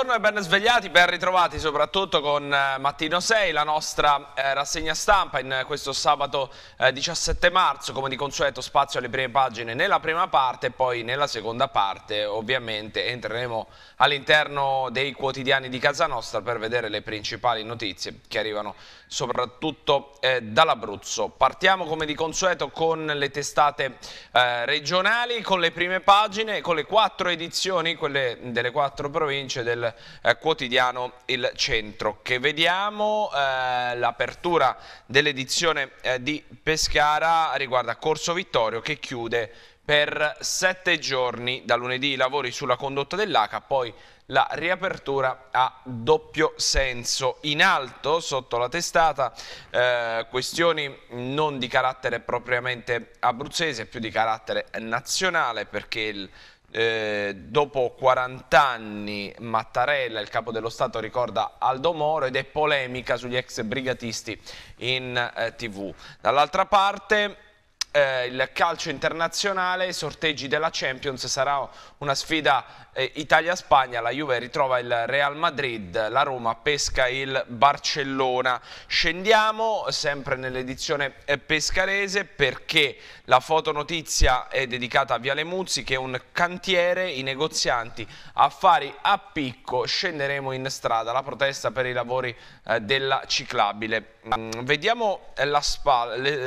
Buongiorno e ben svegliati, ben ritrovati soprattutto con eh, Mattino 6, la nostra eh, rassegna stampa in questo sabato eh, 17 marzo, come di consueto spazio alle prime pagine nella prima parte e poi nella seconda parte ovviamente entreremo all'interno dei quotidiani di casa nostra per vedere le principali notizie che arrivano soprattutto eh, dall'Abruzzo. Partiamo come di consueto con le testate eh, regionali, con le prime pagine, con le quattro edizioni, quelle delle quattro province del eh, quotidiano Il Centro, che vediamo eh, l'apertura dell'edizione eh, di Pescara riguarda Corso Vittorio che chiude per sette giorni da lunedì i lavori sulla condotta dell'ACA, poi la riapertura a doppio senso. In alto, sotto la testata, eh, questioni non di carattere propriamente abruzzese, più di carattere nazionale, perché il eh, dopo 40 anni Mattarella, il capo dello Stato, ricorda Aldo Moro ed è polemica sugli ex brigatisti in eh, tv. Dall'altra parte eh, il calcio internazionale, i sorteggi della Champions, sarà una sfida eh, Italia-Spagna, la Juve ritrova il Real Madrid, la Roma pesca il Barcellona. Scendiamo sempre nell'edizione eh, pescarese perché la fotonotizia è dedicata a Viale Muzzi che è un cantiere, i negozianti, affari a picco, scenderemo in strada, la protesta per i lavori eh, della ciclabile. Mm, vediamo eh, la spalla, le,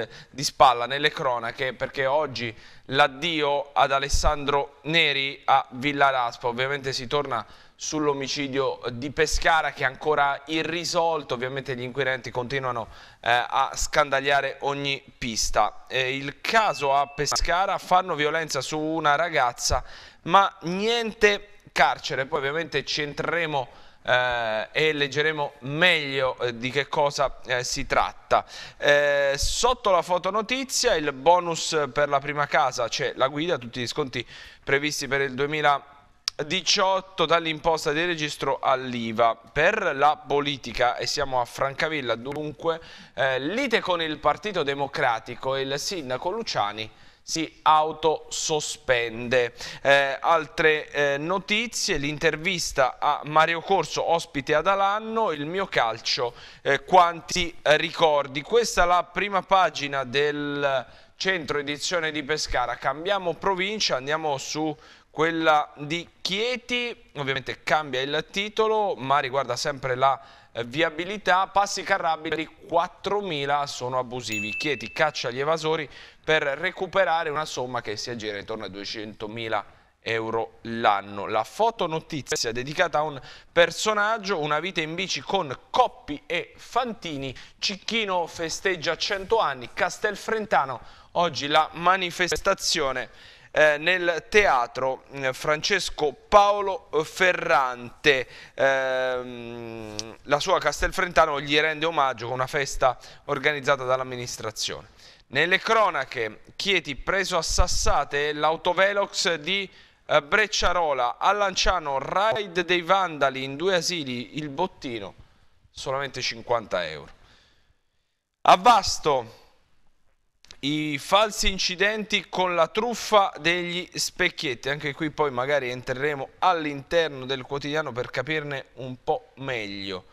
eh, di spalla palla nelle cronache perché oggi l'addio ad Alessandro Neri a Villa Raspa, ovviamente si torna sull'omicidio di Pescara che è ancora irrisolto, ovviamente gli inquirenti continuano eh, a scandagliare ogni pista. Eh, il caso a Pescara fanno violenza su una ragazza ma niente carcere, poi ovviamente ci entreremo eh, e leggeremo meglio eh, di che cosa eh, si tratta. Eh, sotto la fotonotizia il bonus per la prima casa c'è la guida, tutti gli sconti previsti per il 2018 dall'imposta di registro all'IVA per la politica e siamo a Francavilla dunque eh, lite con il Partito Democratico e il sindaco Luciani si autosospende. Eh, altre eh, notizie, l'intervista a Mario Corso, ospite ad Alanno, il mio calcio, eh, quanti ricordi. Questa è la prima pagina del centro edizione di Pescara. Cambiamo provincia, andiamo su quella di Chieti, ovviamente cambia il titolo, ma riguarda sempre la eh, viabilità, passi carrabili 4.000 sono abusivi. Chieti caccia gli evasori per recuperare una somma che si aggira intorno a 200.000 euro l'anno. La fotonotizia dedicata a un personaggio, una vita in bici con Coppi e Fantini, Cicchino festeggia 100 anni, Castelfrentano, oggi la manifestazione eh, nel teatro eh, Francesco Paolo Ferrante. Eh, la sua Castelfrentano gli rende omaggio con una festa organizzata dall'amministrazione. Nelle cronache, Chieti preso a sassate l'autovelox di eh, Brecciarola, a Lanciano, raid dei vandali in due asili, il bottino solamente 50 euro. A Vasto, i falsi incidenti con la truffa degli specchietti, anche qui poi magari entreremo all'interno del quotidiano per capirne un po' meglio.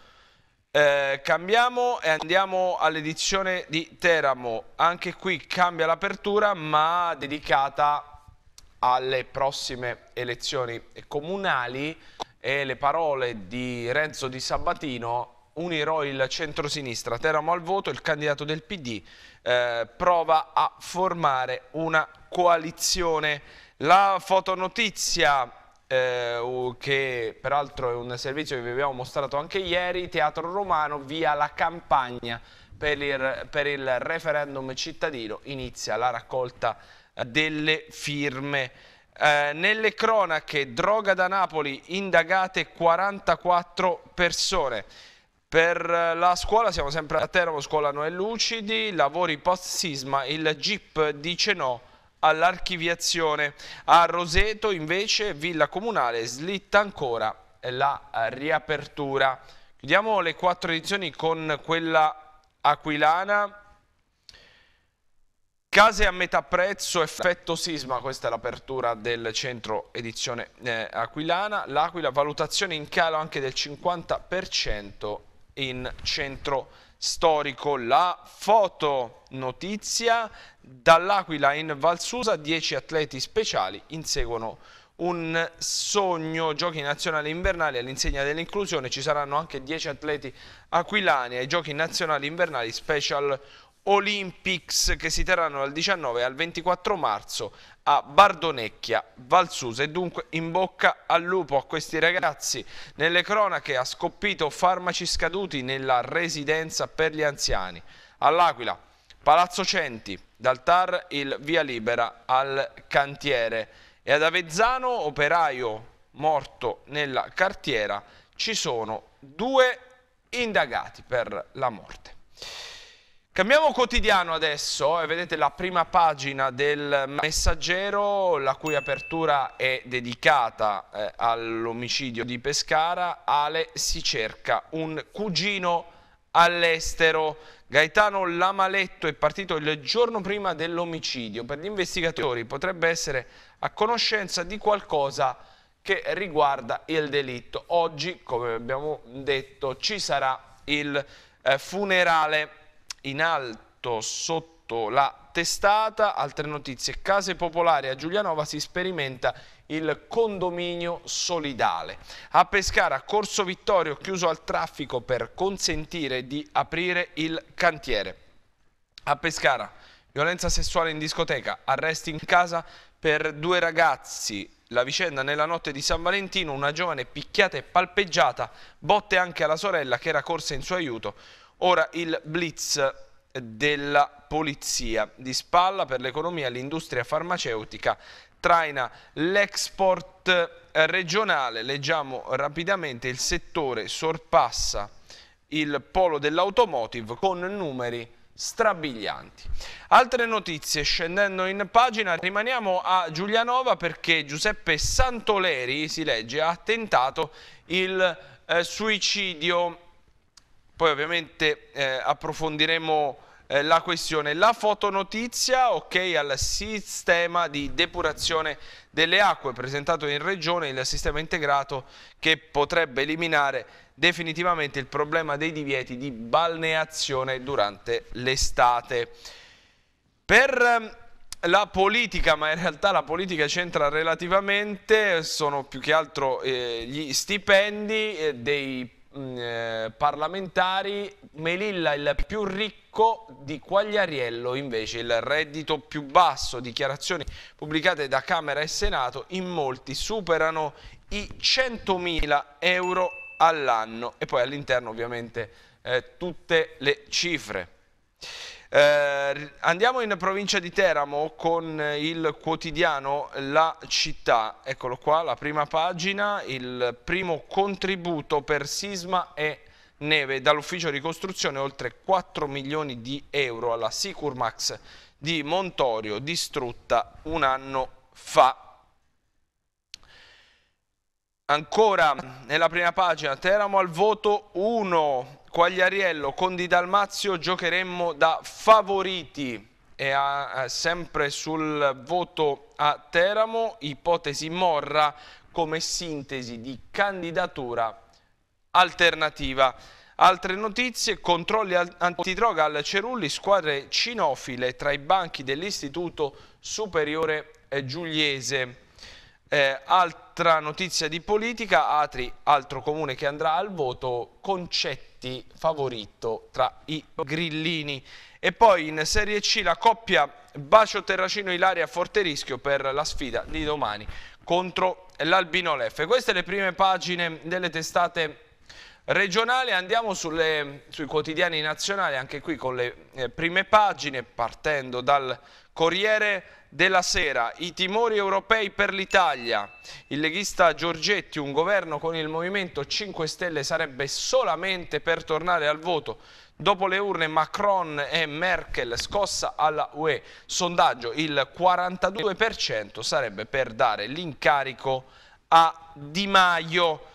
Eh, cambiamo e andiamo all'edizione di Teramo, anche qui cambia l'apertura ma dedicata alle prossime elezioni comunali e le parole di Renzo Di Sabatino unirò il centrosinistra Teramo al voto, il candidato del PD eh, prova a formare una coalizione. La fotonotizia eh, che peraltro è un servizio che vi abbiamo mostrato anche ieri, Teatro Romano via la campagna per il, per il referendum cittadino, inizia la raccolta delle firme. Eh, nelle cronache, droga da Napoli, indagate 44 persone. Per la scuola siamo sempre a Teramo, scuola Noè Lucidi, lavori post-sisma, il GIP dice no all'archiviazione. A Roseto invece Villa Comunale slitta ancora la riapertura. Chiudiamo le quattro edizioni con quella aquilana. Case a metà prezzo, effetto sisma, questa è l'apertura del centro edizione eh, aquilana. L'Aquila, valutazione in calo anche del 50% in centro edizione storico la notizia Dall'Aquila in Valsusa 10 atleti speciali inseguono un sogno, giochi nazionali invernali all'insegna dell'inclusione, ci saranno anche 10 atleti aquilani ai giochi nazionali invernali special Olympics che si terranno dal 19 al 24 marzo a Bardonecchia, Valsusa e dunque in bocca al lupo a questi ragazzi. Nelle cronache ha scoppito farmaci scaduti nella residenza per gli anziani. All'Aquila, Palazzo Centi, dal TAR il via libera al cantiere e ad Avezzano, operaio morto nella cartiera, ci sono due indagati per la morte. Cambiamo quotidiano adesso vedete la prima pagina del messaggero la cui apertura è dedicata eh, all'omicidio di Pescara. Ale si cerca un cugino all'estero. Gaetano Lamaletto è partito il giorno prima dell'omicidio. Per gli investigatori potrebbe essere a conoscenza di qualcosa che riguarda il delitto. Oggi, come abbiamo detto, ci sarà il eh, funerale in alto sotto la testata, altre notizie, case popolari a Giulianova si sperimenta il condominio solidale. A Pescara, Corso Vittorio chiuso al traffico per consentire di aprire il cantiere. A Pescara, violenza sessuale in discoteca, arresti in casa per due ragazzi. La vicenda nella notte di San Valentino, una giovane picchiata e palpeggiata, botte anche alla sorella che era corsa in suo aiuto. Ora il blitz della polizia di spalla per l'economia l'industria farmaceutica traina l'export eh, regionale. Leggiamo rapidamente, il settore sorpassa il polo dell'automotive con numeri strabilianti. Altre notizie, scendendo in pagina, rimaniamo a Giulianova perché Giuseppe Santoleri, si legge, ha tentato il eh, suicidio poi ovviamente eh, approfondiremo eh, la questione. La fotonotizia, ok, al sistema di depurazione delle acque presentato in Regione, il sistema integrato che potrebbe eliminare definitivamente il problema dei divieti di balneazione durante l'estate. Per ehm, la politica, ma in realtà la politica c'entra relativamente, sono più che altro eh, gli stipendi eh, dei Mm, eh, parlamentari, Melilla il più ricco di Quagliariello invece il reddito più basso, dichiarazioni pubblicate da Camera e Senato, in molti superano i 100.000 euro all'anno e poi all'interno ovviamente eh, tutte le cifre. Eh, andiamo in provincia di Teramo con il quotidiano La Città, eccolo qua, la prima pagina, il primo contributo per sisma e neve dall'ufficio ricostruzione oltre 4 milioni di euro alla Sicurmax di Montorio distrutta un anno fa. Ancora nella prima pagina, Teramo al voto 1, Quagliariello con Di Dalmazio giocheremmo da favoriti e a, eh, sempre sul voto a Teramo, ipotesi Morra come sintesi di candidatura alternativa. Altre notizie, controlli antidroga al Cerulli, squadre cinofile tra i banchi dell'Istituto Superiore eh, Giuliese. Eh, altra notizia di politica, Atri, altro comune che andrà al voto, concetti City favorito tra i grillini. E poi in Serie C la coppia Bacio Terracino-Ilaria forte rischio per la sfida di domani contro l'Albino Leffe. Queste le prime pagine delle testate regionale, andiamo sulle, sui quotidiani nazionali, anche qui con le eh, prime pagine, partendo dal Corriere della Sera, i timori europei per l'Italia, il leghista Giorgetti, un governo con il Movimento 5 Stelle sarebbe solamente per tornare al voto, Dopo le urne Macron e Merkel scossa alla UE, sondaggio il 42% sarebbe per dare l'incarico a Di Maio.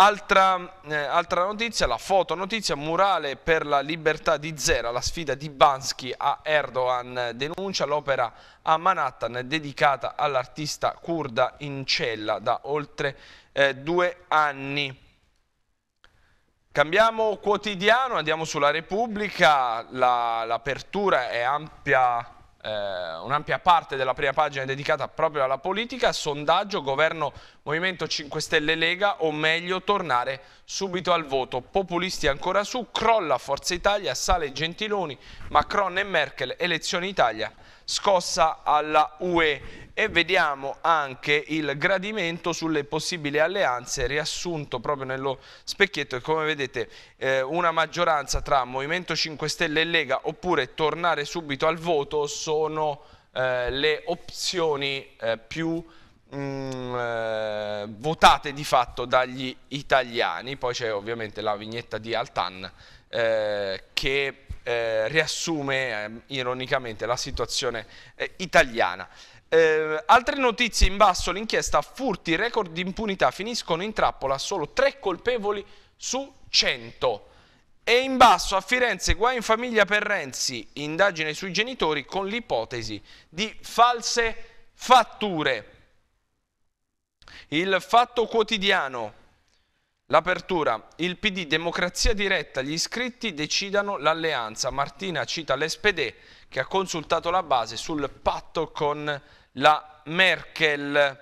Altra, eh, altra, notizia, la fotonotizia, murale per la libertà di Zera, la sfida di Bansky a Erdogan, eh, denuncia l'opera a Manhattan dedicata all'artista kurda in cella da oltre eh, due anni. Cambiamo quotidiano, andiamo sulla Repubblica, l'apertura la, è ampia eh, un'ampia parte della prima pagina è dedicata proprio alla politica, sondaggio governo Movimento 5 Stelle Lega o meglio tornare subito al voto, populisti ancora su, crolla Forza Italia, sale Gentiloni, Macron e Merkel, elezioni Italia scossa alla UE e vediamo anche il gradimento sulle possibili alleanze riassunto proprio nello specchietto e come vedete eh, una maggioranza tra Movimento 5 Stelle e Lega oppure tornare subito al voto sono eh, le opzioni eh, più mh, mm, eh, votate di fatto dagli italiani poi c'è ovviamente la vignetta di Altan eh, che eh, riassume eh, ironicamente la situazione eh, italiana. Eh, altre notizie in basso, l'inchiesta furti, record di impunità, finiscono in trappola solo tre colpevoli su 100. E in basso a Firenze guai in famiglia per Renzi, indagine sui genitori con l'ipotesi di false fatture. Il fatto quotidiano L'apertura. Il PD Democrazia Diretta, gli iscritti decidano l'alleanza. Martina cita l'Espedè che ha consultato la base sul patto con la Merkel.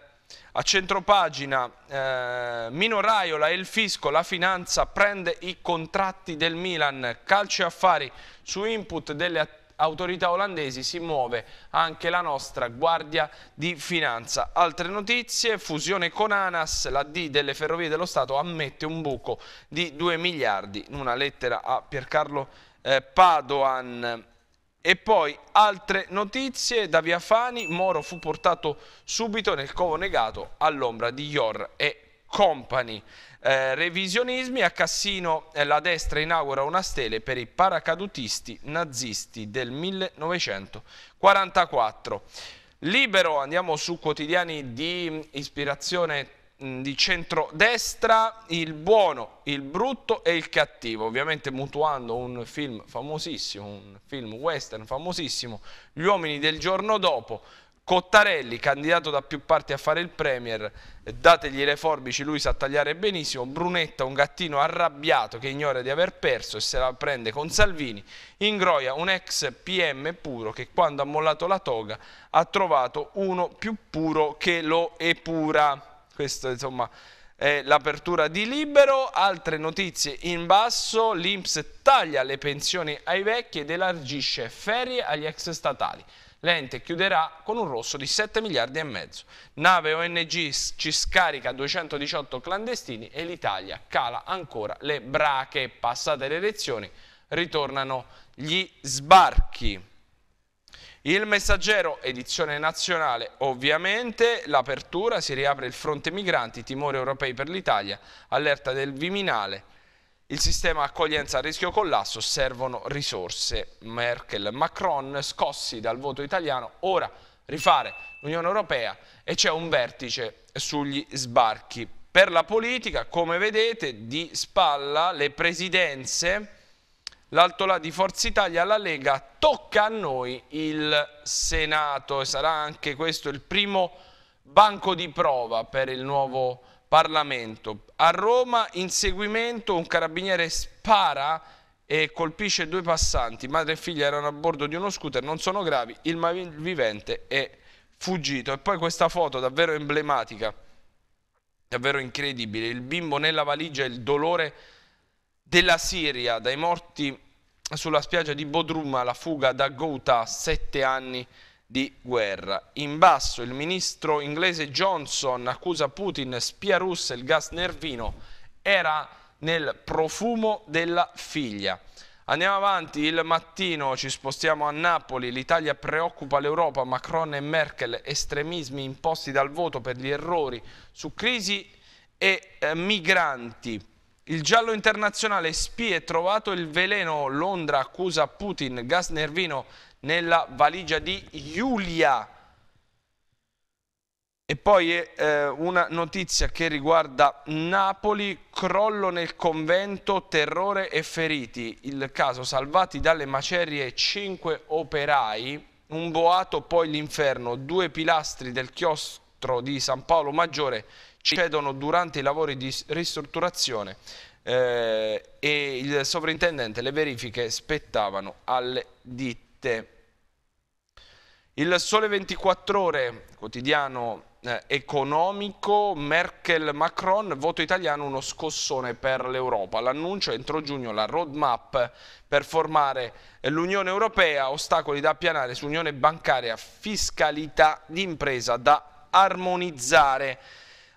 A centropagina eh, Mino Raiola e il fisco, la finanza prende i contratti del Milan, calcio e affari su input delle attività autorità olandesi si muove anche la nostra Guardia di Finanza. Altre notizie, fusione con ANAS, la D delle Ferrovie dello Stato ammette un buco di 2 miliardi, in una lettera a Piercarlo eh, Padoan. E poi altre notizie da Via Fani, Moro fu portato subito nel covo negato all'ombra di Ior e Company eh, revisionismi. A Cassino eh, la destra inaugura una stele per i paracadutisti nazisti del 1944. Libero, andiamo su quotidiani di mm, ispirazione mm, di centrodestra, il buono, il brutto e il cattivo, ovviamente mutuando un film famosissimo, un film western famosissimo, Gli uomini del giorno dopo, Cottarelli, candidato da più parti a fare il Premier, dategli le forbici, lui sa tagliare benissimo, Brunetta un gattino arrabbiato che ignora di aver perso e se la prende con Salvini, Ingroia un ex PM puro che quando ha mollato la toga ha trovato uno più puro che lo epura, questo insomma è l'apertura di Libero, altre notizie in basso, l'Inps taglia le pensioni ai vecchi ed elargisce ferie agli ex statali. L'ente chiuderà con un rosso di 7 miliardi e mezzo. Nave ONG ci scarica 218 clandestini e l'Italia cala ancora le brache. Passate le elezioni ritornano gli sbarchi. Il messaggero, edizione nazionale, ovviamente, l'apertura, si riapre il fronte migranti, timori europei per l'Italia, allerta del Viminale, il sistema accoglienza a rischio collasso servono risorse. Merkel, Macron, scossi dal voto italiano, ora rifare l'Unione Europea e c'è un vertice sugli sbarchi. Per la politica, come vedete, di spalla le presidenze, l'altolà di Forza Italia la Lega, tocca a noi il Senato e sarà anche questo il primo banco di prova per il nuovo Senato Parlamento. A Roma, inseguimento, un carabiniere spara e colpisce due passanti. Madre e figlia erano a bordo di uno scooter, non sono gravi, il malvivente è fuggito. E poi questa foto davvero emblematica, davvero incredibile, il bimbo nella valigia il dolore della Siria, dai morti sulla spiaggia di Bodrum la fuga da Ghouta, sette anni fa di guerra. In basso il ministro inglese Johnson accusa Putin, spia russa, il gas nervino era nel profumo della figlia. Andiamo avanti, il mattino ci spostiamo a Napoli, l'Italia preoccupa l'Europa, Macron e Merkel, estremismi imposti dal voto per gli errori su crisi e eh, migranti. Il giallo internazionale spie trovato il veleno, Londra accusa Putin, gas nervino nella valigia di Giulia. E poi eh, una notizia che riguarda Napoli, crollo nel convento, terrore e feriti. Il caso salvati dalle macerie cinque operai, un boato poi l'inferno, due pilastri del chiostro di San Paolo Maggiore cedono durante i lavori di ristrutturazione eh, e il sovrintendente le verifiche spettavano alle ditte scritte. Il Sole 24 Ore, quotidiano eh, economico, Merkel-Macron, voto italiano uno scossone per l'Europa. L'annuncio entro giugno la roadmap per formare l'Unione Europea, ostacoli da appianare su Unione Bancaria, fiscalità d'impresa da armonizzare.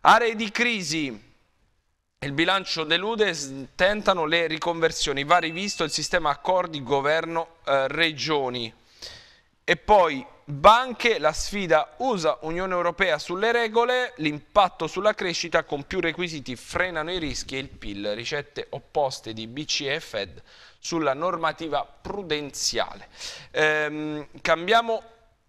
Aree di crisi, il bilancio delude, tentano le riconversioni, va rivisto il sistema accordi governo-regioni. Eh, e poi banche, la sfida USA-Unione Europea sulle regole, l'impatto sulla crescita con più requisiti frenano i rischi e il PIL, ricette opposte di BCE e Fed sulla normativa prudenziale. Ehm, cambiamo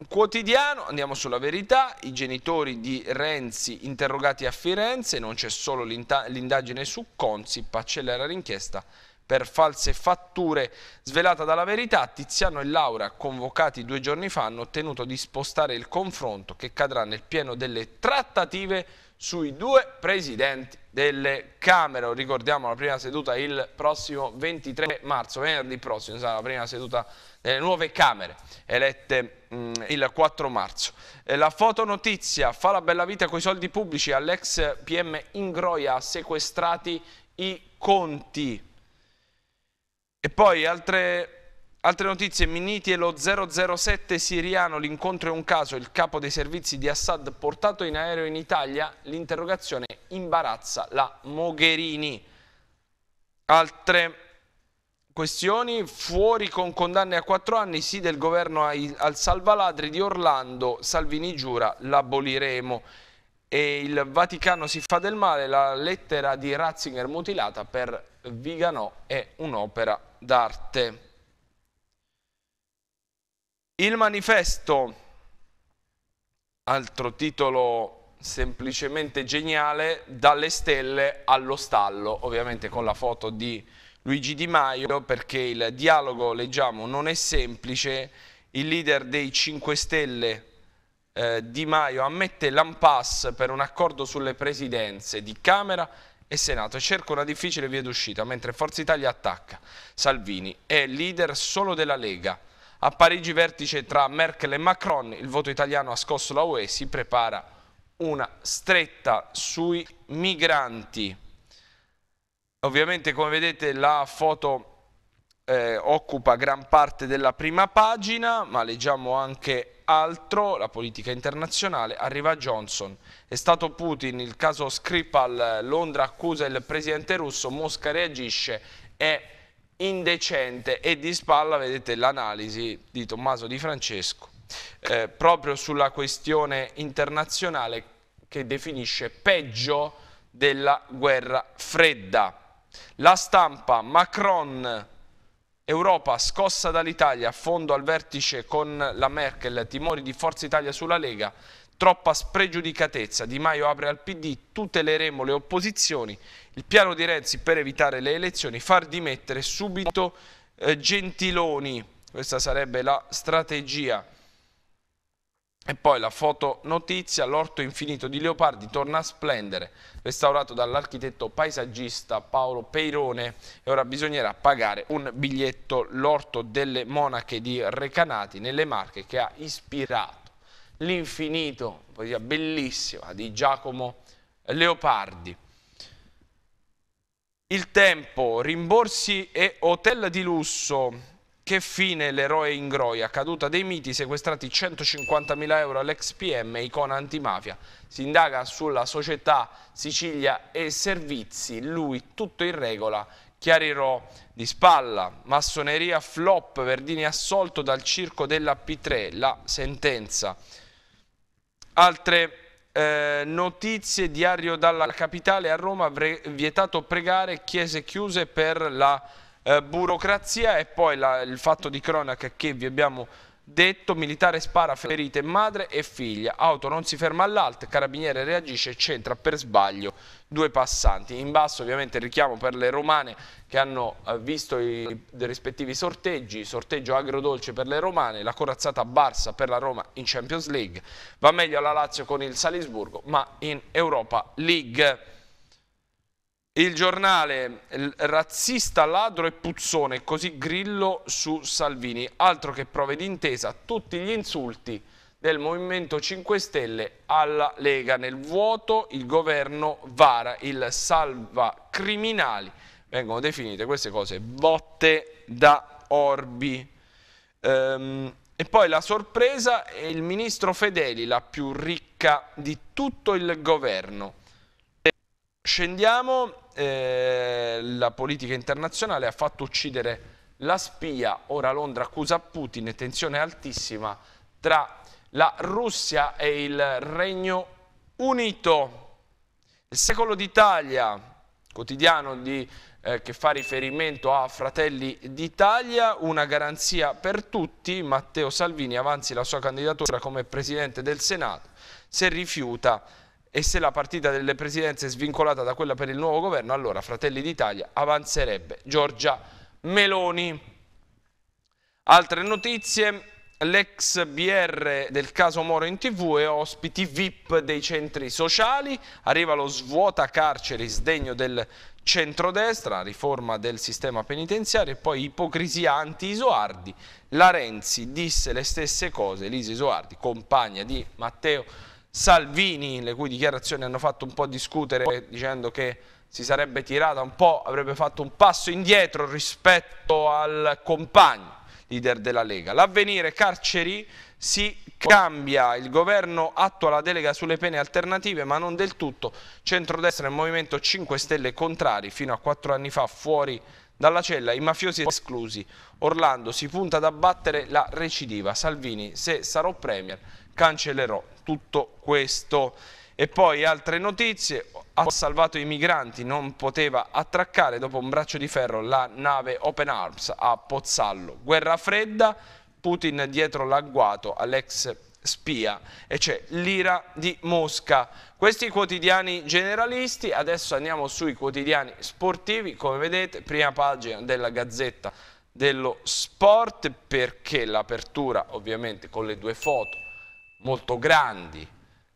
Quotidiano, andiamo sulla verità, i genitori di Renzi interrogati a Firenze, non c'è solo l'indagine su Consip, accelera l'inchiesta per false fatture svelata dalla verità, Tiziano e Laura, convocati due giorni fa, hanno ottenuto di spostare il confronto che cadrà nel pieno delle trattative sui due presidenti delle Camere. Ricordiamo la prima seduta il prossimo 23 marzo, venerdì prossimo sarà la prima seduta delle nuove Camere elette mh, mm, il 4 marzo. E eh, la fotonotizia fa la bella vita coi soldi pubblici all'ex PM Ingroia sequestrati i conti. E poi altre Altre notizie, Miniti e lo 007 siriano, l'incontro è un caso, il capo dei servizi di Assad portato in aereo in Italia, l'interrogazione imbarazza la Mogherini. Altre questioni, fuori con condanne a quattro anni, sì del governo ai, al salvaladri di Orlando, Salvini giura, l'aboliremo. E il Vaticano si fa del male, la lettera di Ratzinger mutilata per Viganò è un'opera d'arte. Il manifesto, altro titolo semplicemente geniale, dalle stelle allo stallo, ovviamente con la foto di Luigi Di Maio, perché il dialogo, leggiamo, non è semplice, il leader dei 5 Stelle eh, Di Maio ammette l'Ampass per un accordo sulle presidenze di Camera e Senato e cerca una difficile via d'uscita, mentre Forza Italia attacca. Salvini è leader solo della Lega a Parigi vertice tra Merkel e Macron, il voto italiano ha scosso la UE, si prepara una stretta sui migranti. Ovviamente come vedete la foto eh, occupa gran parte della prima pagina, ma leggiamo anche altro, la politica internazionale, arriva Johnson. È stato Putin, il caso Skripal, eh, Londra accusa il presidente russo, Mosca reagisce e indecente e di spalla vedete l'analisi di Tommaso Di Francesco eh, proprio sulla questione internazionale che definisce peggio della guerra fredda. La stampa Macron Europa scossa dall'Italia, fondo al vertice con la Merkel, timori di Forza Italia sulla Lega, troppa spregiudicatezza. Di Maio apre al PD, tuteleremo le opposizioni, il piano di Renzi per evitare le elezioni, far dimettere subito eh, Gentiloni, questa sarebbe la strategia. E poi la fotonotizia, l'orto infinito di Leopardi torna a splendere, restaurato dall'architetto paesaggista Paolo Peirone e ora bisognerà pagare un biglietto l'orto delle monache di Recanati nelle Marche che ha ispirato L'infinito, poesia bellissima di Giacomo Leopardi. Il tempo, rimborsi e hotel di lusso. Che fine l'eroe ingroia, caduta dei miti, sequestrati 150.000 euro all'ex PM, icona antimafia. Si indaga sulla società Sicilia e Servizi, lui tutto in regola, Chiarirò di spalla, massoneria flop, Verdini assolto dal circo della P3, la sentenza. Altre eh, notizie, diario dalla capitale a Roma, vietato pregare, chiese chiuse per la eh, burocrazia e poi la, il fatto di cronaca che vi abbiamo Detto militare spara ferite madre e figlia, auto non si ferma all'alto, carabiniere reagisce e centra per sbaglio due passanti. In basso ovviamente il richiamo per le romane che hanno eh, visto i rispettivi sorteggi, sorteggio agrodolce per le romane, la corazzata Barsa per la Roma in Champions League, va meglio alla Lazio con il Salisburgo ma in Europa League. Il giornale razzista, ladro e puzzone, così Grillo su Salvini, altro che prove d'intesa, tutti gli insulti del Movimento 5 Stelle alla Lega. Nel vuoto il governo vara il salva criminali, vengono definite queste cose botte da orbi. Ehm, e poi la sorpresa è il ministro Fedeli, la più ricca di tutto il governo. Scendiamo, eh, la politica internazionale ha fatto uccidere la spia, ora Londra accusa Putin, tensione altissima tra la Russia e il Regno Unito. Il secolo d'Italia, quotidiano di, eh, che fa riferimento a Fratelli d'Italia, una garanzia per tutti, Matteo Salvini avanzi la sua candidatura come Presidente del Senato se rifiuta e se la partita delle presidenze è svincolata da quella per il nuovo governo, allora Fratelli d'Italia avanzerebbe Giorgia Meloni. Altre notizie, l'ex BR del caso Moro in tv e ospiti VIP dei centri sociali, arriva lo svuota carceri sdegno del centrodestra, riforma del sistema penitenziario e poi ipocrisia anti-Isoardi, la Renzi disse le stesse cose, Elisa Isoardi, compagna di Matteo Salvini, le cui dichiarazioni hanno fatto un po' discutere dicendo che si sarebbe tirata un po', avrebbe fatto un passo indietro rispetto al compagno leader della Lega. L'avvenire carceri si cambia, il governo attua la delega sulle pene alternative ma non del tutto, centrodestra e Movimento 5 Stelle contrari, fino a quattro anni fa fuori dalla cella, i mafiosi esclusi, Orlando si punta ad abbattere la recidiva, Salvini se sarò premier cancellerò tutto questo. E poi altre notizie, ha salvato i migranti, non poteva attraccare dopo un braccio di ferro la nave Open Arms a Pozzallo. Guerra fredda, Putin dietro l'agguato all'ex spia e c'è l'ira di Mosca. Questi quotidiani generalisti, adesso andiamo sui quotidiani sportivi, come vedete prima pagina della Gazzetta dello Sport perché l'apertura ovviamente con le due foto molto grandi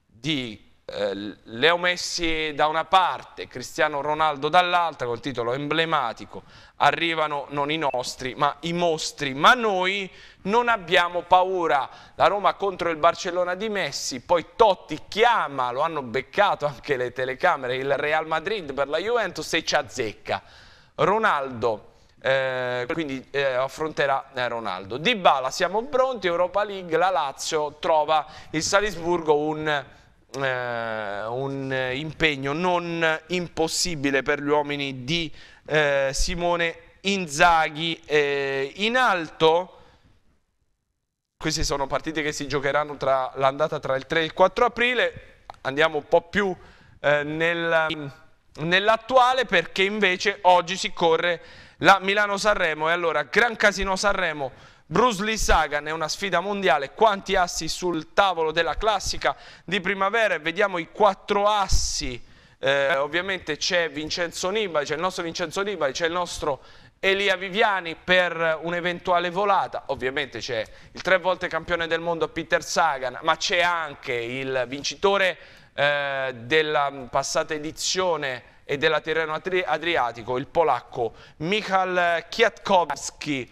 di eh, Leo Messi da una parte, Cristiano Ronaldo dall'altra, col titolo emblematico, arrivano non i nostri ma i mostri, ma noi non abbiamo paura, la Roma contro il Barcellona di Messi, poi Totti chiama, lo hanno beccato anche le telecamere, il Real Madrid per la Juventus e ci azzecca. Ronaldo eh, quindi eh, affronterà eh, Ronaldo. Di Bala siamo pronti, Europa League, la Lazio trova il Salisburgo un, eh, un impegno non impossibile per gli uomini di eh, Simone Inzaghi. in alto, queste sono partite che si giocheranno tra l'andata tra il 3 e il 4 aprile, andiamo un po' più nel nell'attuale perché invece oggi si corre la Milano-Sanremo e allora Gran Casino Sanremo Bruce Lee Sagan è una sfida mondiale, quanti assi sul tavolo della classica di primavera? Vediamo i quattro assi, eh, ovviamente c'è Vincenzo Nibali, c'è il nostro Vincenzo Nibali, c'è il nostro Elia Viviani per un'eventuale volata, ovviamente c'è il tre volte campione del mondo Peter Sagan, ma c'è anche il vincitore eh, della passata edizione e della Tirreno Adri Adriatico, il polacco Michal Kwiatkowski.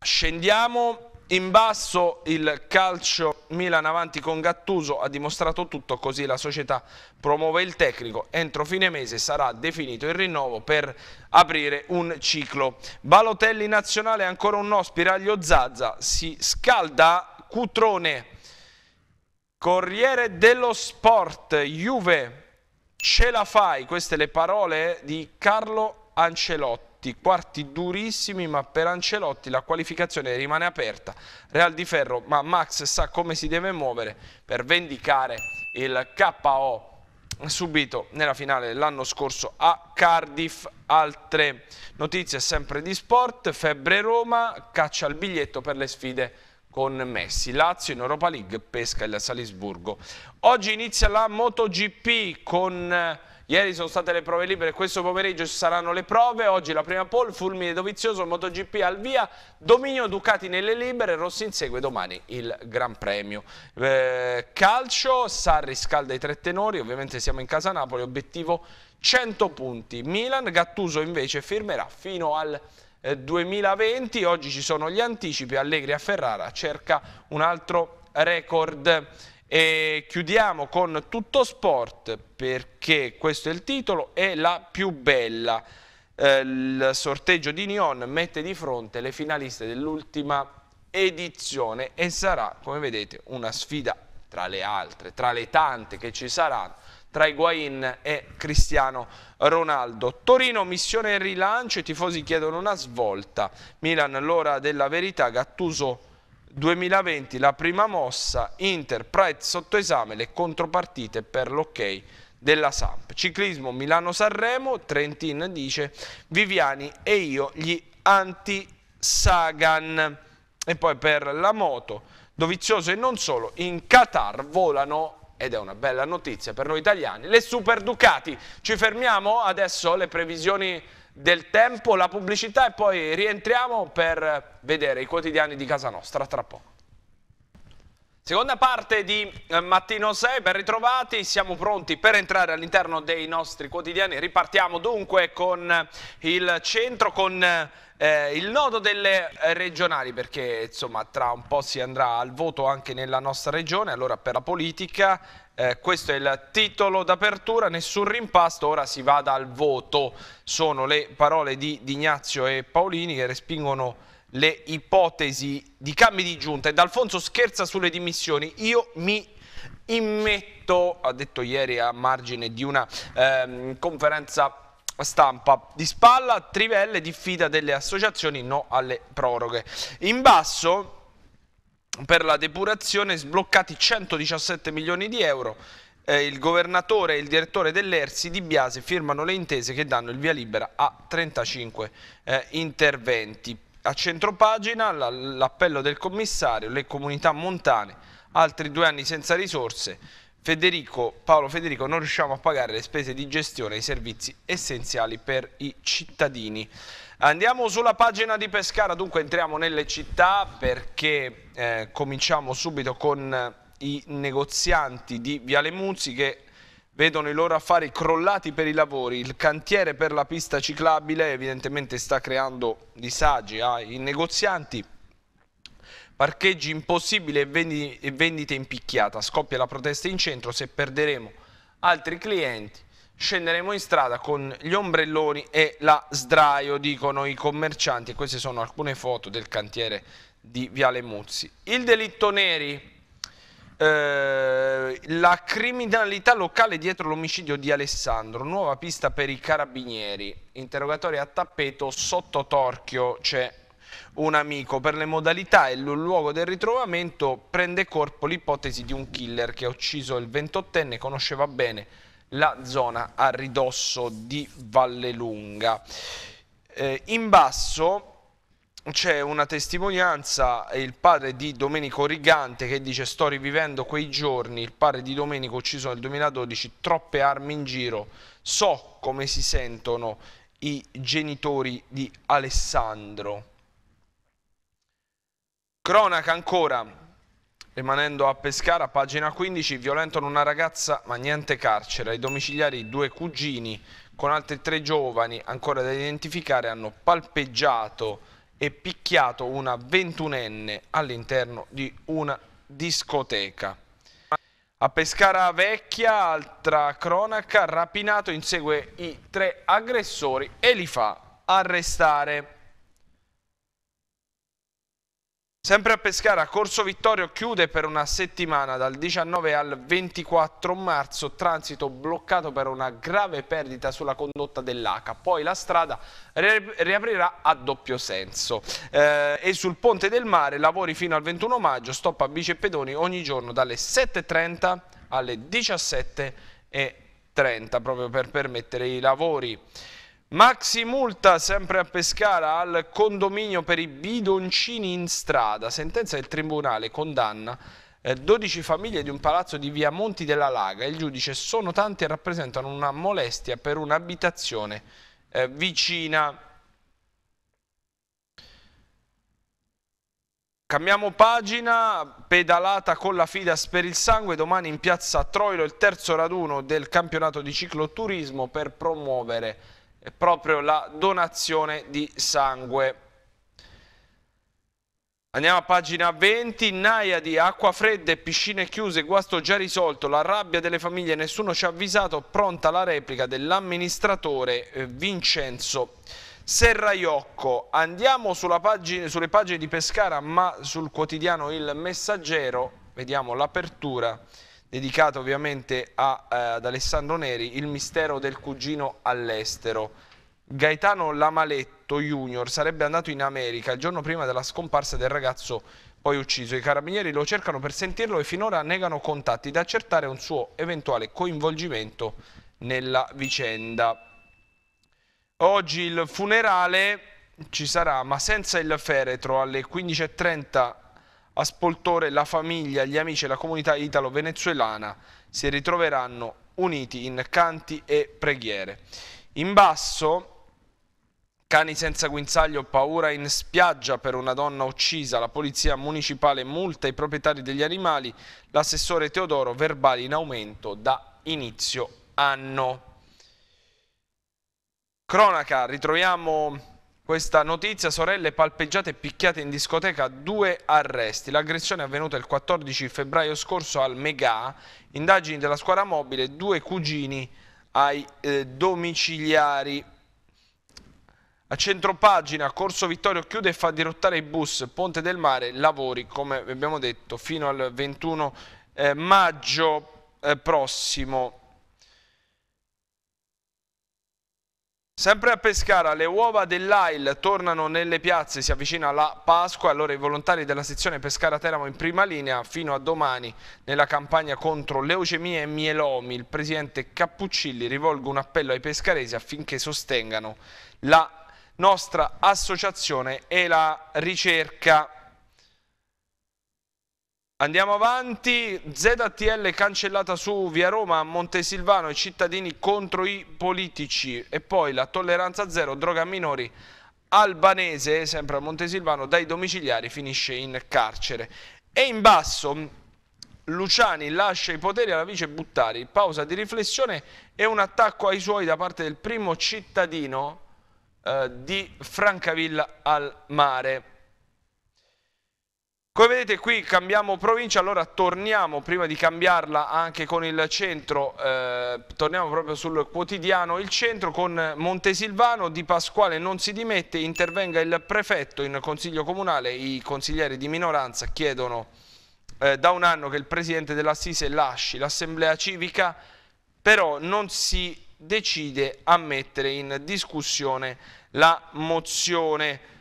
Scendiamo in basso il calcio Milan avanti con Gattuso ha dimostrato tutto, così la società promuove il tecnico. Entro fine mese sarà definito il rinnovo per aprire un ciclo. Balotelli nazionale ancora un no, Spiraglio Zazza si scalda, Cutrone Corriere dello Sport, Juve, ce la fai, queste le parole di Carlo Ancelotti quarti durissimi, ma per Ancelotti la qualificazione rimane aperta. Real di ferro, ma Max sa come si deve muovere per vendicare il KO subito nella finale dell'anno scorso a Cardiff. Altre notizie sempre di sport, Febbre Roma, caccia al biglietto per le sfide con Messi. Lazio in Europa League pesca il Salisburgo. Oggi inizia la MotoGP con... Eh, ieri sono state le prove libere, questo pomeriggio ci saranno le prove, oggi la prima pole, Fulmine Dovizioso, MotoGP al via, Dominio Ducati nelle libere, Rossi insegue domani il Gran Premio. Eh, calcio, Sarri scalda i tre tenori, ovviamente siamo in casa Napoli, obiettivo 100 punti. Milan, Gattuso invece firmerà fino al 2020, eh, oggi ci sono gli anticipi, Allegri a Ferrara cerca un altro record. E chiudiamo con tutto sport perché questo è il titolo, è la più bella. Eh, il sorteggio di Nion mette di fronte le finaliste dell'ultima edizione e sarà, come vedete, una sfida tra le altre, tra le tante che ci saranno, tra Higuain e Cristiano Ronaldo. Torino, missione in rilancio, i tifosi chiedono una svolta. Milan, l'ora della verità, Gattuso 2020, la prima mossa, Inter, Pride sotto esame, le contropartite per l'ok della Samp. Ciclismo Milano-Sanremo, Trentin dice Viviani e io gli anti-Sagan. E poi per la moto, Dovizioso e non solo, in Qatar volano ed è una bella notizia per noi italiani, le Super Ducati. Ci fermiamo adesso le previsioni del tempo, la pubblicità e poi rientriamo per vedere i quotidiani di casa nostra tra poco. Seconda parte di eh, Mattino 6, ben ritrovati, siamo pronti per entrare all'interno dei nostri quotidiani. Ripartiamo dunque con eh, il centro, con eh, il nodo delle eh, regionali, perché insomma tra un po' si andrà al voto anche nella nostra regione, allora per la politica eh, questo è il titolo d'apertura, nessun rimpasto, ora si va dal voto. Sono le parole di Ignazio e Paolini che respingono le ipotesi di cambi di giunta ed Alfonso scherza sulle dimissioni, io mi immetto, ha detto ieri a margine di una ehm, conferenza stampa di spalla, Trivelle diffida delle associazioni no alle proroghe. In basso per la depurazione sbloccati 117 milioni di euro eh, il governatore e il direttore dell'ERSI di Biase firmano le intese che danno il via libera a 35 eh, interventi. A centropagina l'appello del commissario, le comunità montane, altri due anni senza risorse, Federico, Paolo Federico non riusciamo a pagare le spese di gestione e i servizi essenziali per i cittadini. Andiamo sulla pagina di Pescara, dunque entriamo nelle città perché eh, cominciamo subito con eh, i negozianti di Viale Muzzi che vedono i loro affari crollati per i lavori, il cantiere per la pista ciclabile evidentemente sta creando disagi ai negozianti, parcheggi impossibili e vendite in picchiata, scoppia la protesta in centro, se perderemo altri clienti scenderemo in strada con gli ombrelloni e la sdraio, dicono i commercianti. Queste sono alcune foto del cantiere di Viale Muzzi. Il delitto neri eh, la criminalità locale dietro l'omicidio di Alessandro, nuova pista per i carabinieri, interrogatorio a tappeto, sotto torchio c'è un amico. Per le modalità e il luogo del ritrovamento prende corpo l'ipotesi di un killer che ha ucciso il 28enne, conosceva bene la zona a ridosso di Vallelunga. Eh, in basso c'è una testimonianza, il padre di Domenico Rigante che dice sto rivivendo quei giorni, il padre di Domenico ucciso nel 2012, troppe armi in giro, so come si sentono i genitori di Alessandro. Cronaca ancora, rimanendo a Pescara, pagina 15, violentano una ragazza ma niente carcere, i domiciliari due cugini con altri tre giovani ancora da identificare hanno palpeggiato e picchiato una ventunenne all'interno di una discoteca. A Pescara Vecchia, altra cronaca, rapinato insegue i tre aggressori e li fa arrestare. Sempre a Pescara, a Corso Vittorio chiude per una settimana dal 19 al 24 marzo, transito bloccato per una grave perdita sulla condotta dell'ACA, poi la strada riaprirà a doppio senso eh, e sul ponte del mare lavori fino al 21 maggio, stop a bici e pedoni ogni giorno dalle 7.30 alle 17.30 proprio per permettere i lavori. Maxi multa sempre a Pescara al condominio per i bidoncini in strada. Sentenza del tribunale condanna 12 eh, famiglie di un palazzo di via Monti della Laga. Il giudice sono tanti e rappresentano una molestia per un'abitazione eh, vicina. Cambiamo pagina, pedalata con la Fidas per il sangue, domani in piazza Troilo il terzo raduno del campionato di cicloturismo per promuovere è proprio la donazione di sangue. Andiamo a pagina 20, Naiadi, acqua fredda e piscine chiuse, guasto già risolto, la rabbia delle famiglie, nessuno ci ha avvisato, pronta la replica dell'amministratore eh, Vincenzo Serraiocco. Andiamo pagina, sulle pagine di Pescara, ma sul quotidiano Il Messaggero, vediamo l'apertura dedicato ovviamente a, eh, ad Alessandro Neri, Il mistero del cugino all'estero. Gaetano Lamaletto Junior sarebbe andato in America il giorno prima della scomparsa del ragazzo poi ucciso. I carabinieri lo cercano per sentirlo e finora negano contatti da accertare un suo eventuale coinvolgimento nella vicenda. Oggi il funerale ci sarà, ma senza il feretro alle 15.30 a Spoltore la famiglia, gli amici e la comunità italo-venezuelana si ritroveranno uniti in canti e preghiere. In basso, cani senza guinzaglio, paura in spiaggia per una donna uccisa, la polizia municipale multa i proprietari degli animali, l'assessore Teodoro verbali in aumento da inizio anno. Cronaca, ritroviamo questa notizia, sorelle palpeggiate e picchiate in discoteca, due arresti. L'aggressione è avvenuta il 14 febbraio scorso al Megà, indagini della squadra mobile, due cugini ai eh, domiciliari. A centropagina Corso Vittorio chiude e fa dirottare i bus Ponte del Mare, lavori come abbiamo detto fino al 21 eh, maggio eh, prossimo. Sempre a Pescara, le uova dell'AIL tornano nelle piazze, si avvicina la Pasqua, allora i volontari della sezione Pescara Teramo in prima linea fino a domani nella campagna contro leucemie e mielomi. Il presidente Cappuccilli rivolge un appello ai pescaresi affinché sostengano la nostra associazione e la ricerca. Andiamo avanti, ZTL cancellata su via Roma, Montesilvano e cittadini contro i politici e poi la tolleranza zero, droga minori albanese, sempre a Montesilvano, dai domiciliari finisce in carcere. E in basso Luciani lascia i poteri alla vice Buttari, pausa di riflessione e un attacco ai suoi da parte del primo cittadino eh, di Francavilla al mare. Come vedete qui cambiamo provincia, allora torniamo prima di cambiarla anche con il centro, eh, torniamo proprio sul quotidiano il centro con Montesilvano, Di Pasquale non si dimette, intervenga il prefetto in consiglio comunale, i consiglieri di minoranza chiedono eh, da un anno che il presidente dell'Assise lasci l'assemblea civica, però non si decide a mettere in discussione la mozione.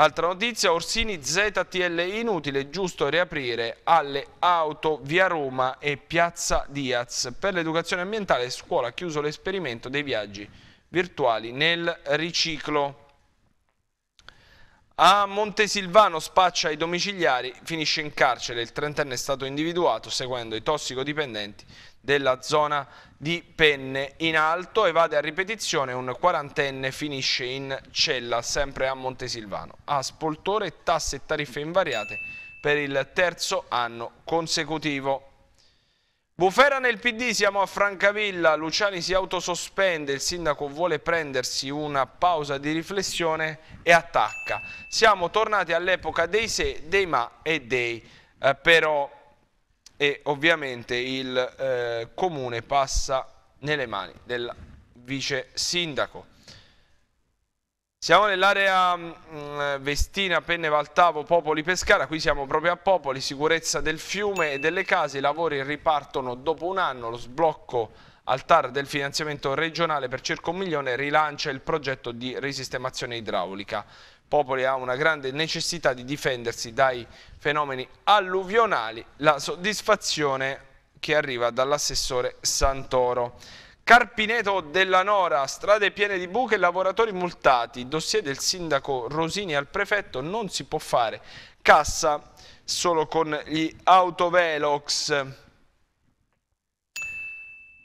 Altra notizia, Orsini ZTL inutile, giusto riaprire alle auto via Roma e piazza Diaz. Per l'educazione ambientale scuola ha chiuso l'esperimento dei viaggi virtuali nel riciclo. A Montesilvano spaccia i domiciliari, finisce in carcere, il trentenne è stato individuato seguendo i tossicodipendenti della zona di Penne in alto, evade a ripetizione, un quarantenne finisce in cella sempre a Montesilvano. A Spoltore tasse e tariffe invariate per il terzo anno consecutivo. Bufera nel PD, siamo a Francavilla, Luciani si autosospende, il sindaco vuole prendersi una pausa di riflessione e attacca. Siamo tornati all'epoca dei se, dei ma e dei, eh, però e ovviamente il eh, comune passa nelle mani del vice sindaco. Siamo nell'area mm, mm, Vestina, Penne, Valtavo, Popoli, Pescara, qui siamo proprio a Popoli, sicurezza del fiume e delle case, i lavori ripartono dopo un anno, lo sblocco al TAR del finanziamento regionale per circa un milione rilancia il progetto di risistemazione idraulica. Popoli ha una grande necessità di difendersi dai fenomeni alluvionali, la soddisfazione che arriva dall'assessore Santoro. Carpineto della Nora, strade piene di buche, e lavoratori multati, dossier del sindaco Rosini al prefetto, non si può fare cassa solo con gli autovelox.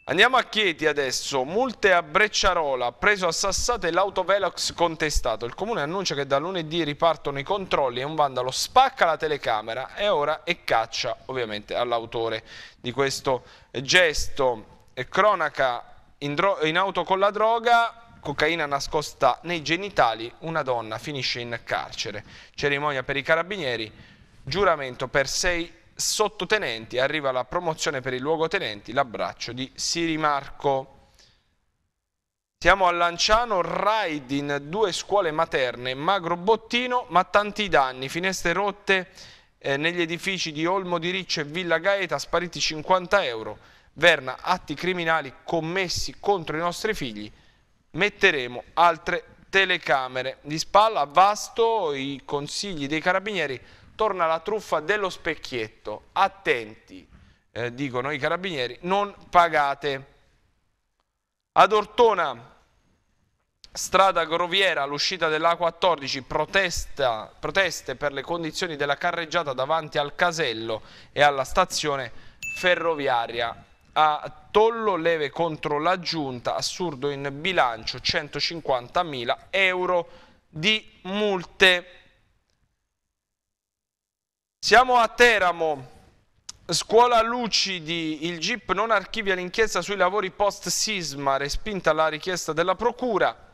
Andiamo a Chieti adesso, multe a Brecciarola, preso a sassate l'autovelox contestato. Il comune annuncia che da lunedì ripartono i controlli e un vandalo spacca la telecamera e ora è caccia ovviamente all'autore di questo gesto. E cronaca in, in auto con la droga cocaina nascosta nei genitali, una donna finisce in carcere. Cerimonia per i carabinieri, giuramento per sei sottotenenti, arriva la promozione per i luogotenenti, l'abbraccio di Siri Marco. Siamo a Lanciano, raid in due scuole materne, magro bottino ma tanti danni, finestre rotte eh, negli edifici di Olmo di Riccio e Villa Gaeta, spariti 50 euro Verna atti criminali commessi contro i nostri figli, metteremo altre telecamere. Di spalla a vasto i consigli dei carabinieri, torna la truffa dello specchietto. Attenti, eh, dicono i carabinieri, non pagate. Ad Ortona, strada Groviera, all'uscita dell'A14, proteste per le condizioni della carreggiata davanti al casello e alla stazione ferroviaria a tollo leve contro la giunta, assurdo in bilancio 150.000 euro di multe. Siamo a Teramo, Scuola Lucidi, il GIP non archivia l'inchiesta sui lavori post-sisma, respinta la richiesta della Procura.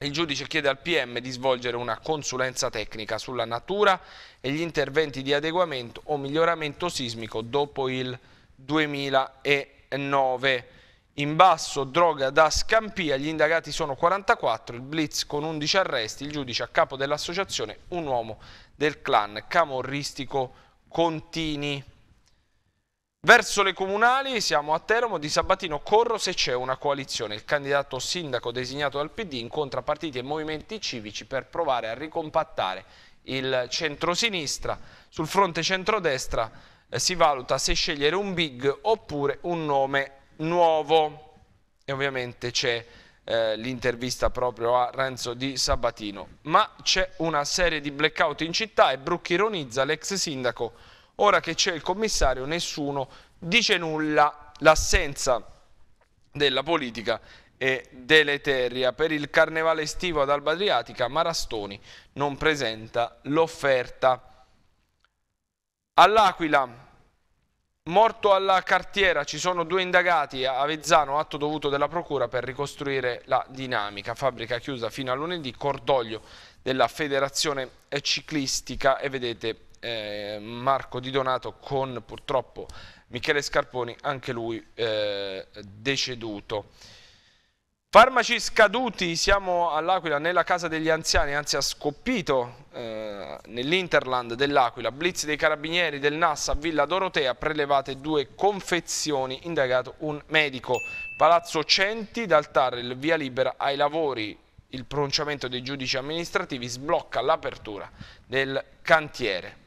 Il giudice chiede al PM di svolgere una consulenza tecnica sulla natura e gli interventi di adeguamento o miglioramento sismico dopo il 2009. In basso droga da Scampia, gli indagati sono 44, il blitz con 11 arresti, il giudice a capo dell'associazione, un uomo del clan camorristico Contini. Verso le comunali, siamo a Teramo, di Sabatino corro se c'è una coalizione. Il candidato sindaco designato dal PD incontra partiti e movimenti civici per provare a ricompattare il centrosinistra. Sul fronte centrodestra eh, si valuta se scegliere un big oppure un nome nuovo. E ovviamente c'è eh, l'intervista proprio a Renzo di Sabatino. Ma c'è una serie di blackout in città e Brucchi ironizza l'ex sindaco. Ora che c'è il commissario nessuno dice nulla. L'assenza della politica è deleteria. Per il carnevale estivo ad Alba Adriatica Marastoni non presenta l'offerta. All'Aquila, morto alla cartiera, ci sono due indagati a Avezzano, atto dovuto della Procura per ricostruire la dinamica. Fabbrica chiusa fino a lunedì, cordoglio della Federazione Ciclistica e vedete eh, Marco Di Donato con purtroppo Michele Scarponi, anche lui eh, deceduto. Farmaci scaduti, siamo all'Aquila nella casa degli anziani, anzi a Scoppito, eh, nell'Interland dell'Aquila, blitz dei carabinieri del NAS a Villa Dorotea, prelevate due confezioni, indagato un medico. Palazzo Centi, dal Tarrel, via libera ai lavori, il pronunciamento dei giudici amministrativi sblocca l'apertura del cantiere.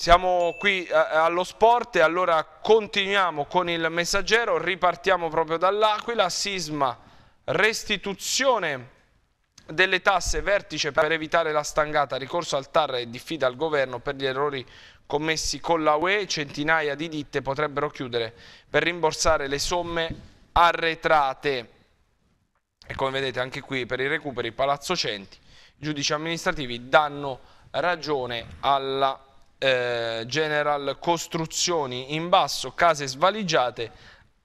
Siamo qui eh, eh, allo sport e allora continuiamo con il messaggero, ripartiamo proprio dall'Aquila, sisma, restituzione delle tasse, vertice per evitare la stangata, ricorso al TAR e diffida al governo per gli errori commessi con la UE, centinaia di ditte potrebbero chiudere per rimborsare le somme arretrate. E come vedete anche qui per i recuperi Palazzo Centi, i giudici amministrativi danno ragione alla eh, General Costruzioni in basso, case svaligiate,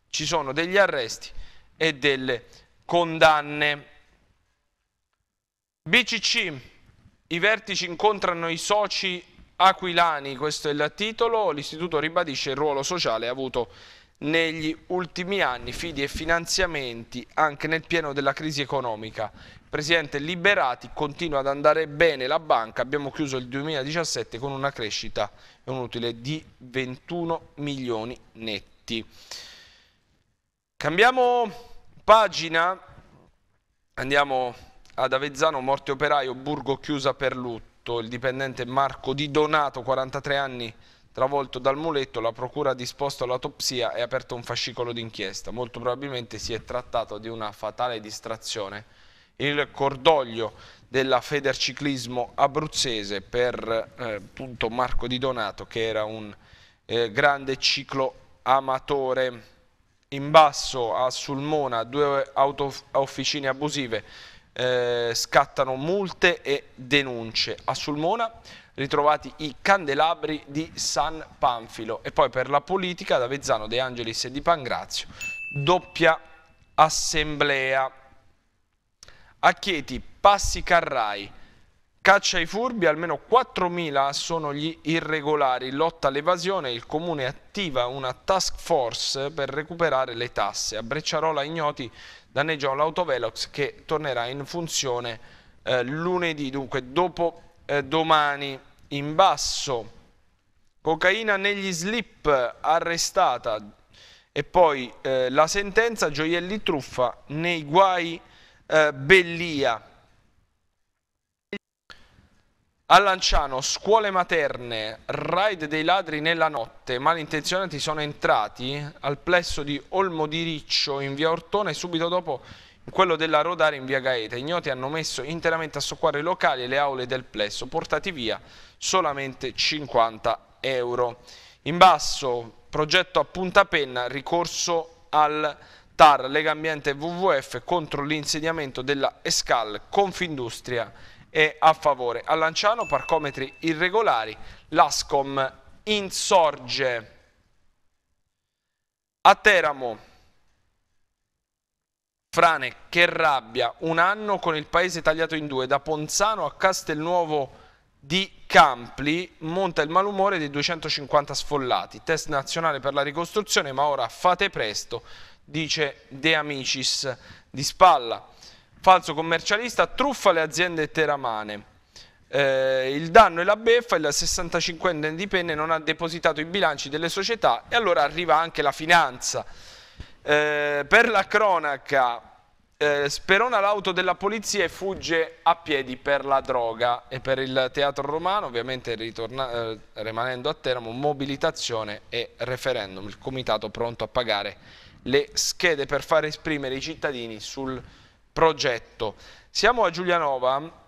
ci sono degli arresti e delle condanne. BCC, i vertici incontrano i soci aquilani, questo è il titolo, l'istituto ribadisce il ruolo sociale avuto negli ultimi anni, fidi e finanziamenti anche nel pieno della crisi economica Presidente, liberati, continua ad andare bene la banca, abbiamo chiuso il 2017 con una crescita e un utile di 21 milioni netti. Cambiamo pagina, andiamo ad Avezzano, morte operaio, Burgo chiusa per lutto, il dipendente Marco Di Donato, 43 anni, Travolto dal muletto, la procura ha disposto l'autopsia e aperto un fascicolo d'inchiesta. Molto probabilmente si è trattato di una fatale distrazione il cordoglio della Federciclismo abruzzese per eh, appunto Marco Di Donato che era un eh, grande ciclo amatore. In basso a Sulmona due auto officine abusive eh, scattano multe e denunce. A Sulmona ritrovati i candelabri di San Panfilo e poi per la politica da Vezzano De Angelis e di Pangrazio doppia assemblea a Chieti, Passi Carrai, caccia ai furbi, almeno 4.000 sono gli irregolari, lotta all'evasione, il comune attiva una task force per recuperare le tasse. A Brecciarola ignoti danneggiano l'autovelox che tornerà in funzione eh, lunedì, dunque dopo eh, domani. In basso, cocaina negli slip arrestata e poi eh, la sentenza gioielli truffa nei guai eh, Bellia. A Lanciano, scuole materne, raid dei ladri nella notte, malintenzionati sono entrati al plesso di Olmo di Riccio in via Ortone subito dopo quello della Rodare in via Gaeta. I gnoti hanno messo interamente a soccorrere i locali e le aule del plesso, portati via solamente 50 euro. In basso, progetto a punta penna, ricorso al TAR, Lega Ambiente e WWF contro l'insediamento della Escal, Confindustria è a favore. A Lanciano parcometri irregolari, l'Ascom insorge. A Teramo, frane, che rabbia, un anno con il paese tagliato in due, da Ponzano a Castelnuovo di Campli monta il malumore dei 250 sfollati. Test nazionale per la ricostruzione, ma ora fate presto, dice De Amicis di Spalla. Falso commercialista, truffa le aziende teramane. Eh, il danno e la beffa, il 65enne di Penne non ha depositato i bilanci delle società e allora arriva anche la finanza. Eh, per la cronaca, eh, sperona l'auto della polizia e fugge a piedi per la droga e per il teatro romano, ovviamente eh, rimanendo a Teramo, mobilitazione e referendum, il comitato pronto a pagare le schede per far esprimere i cittadini sul progetto. Siamo a Giulianova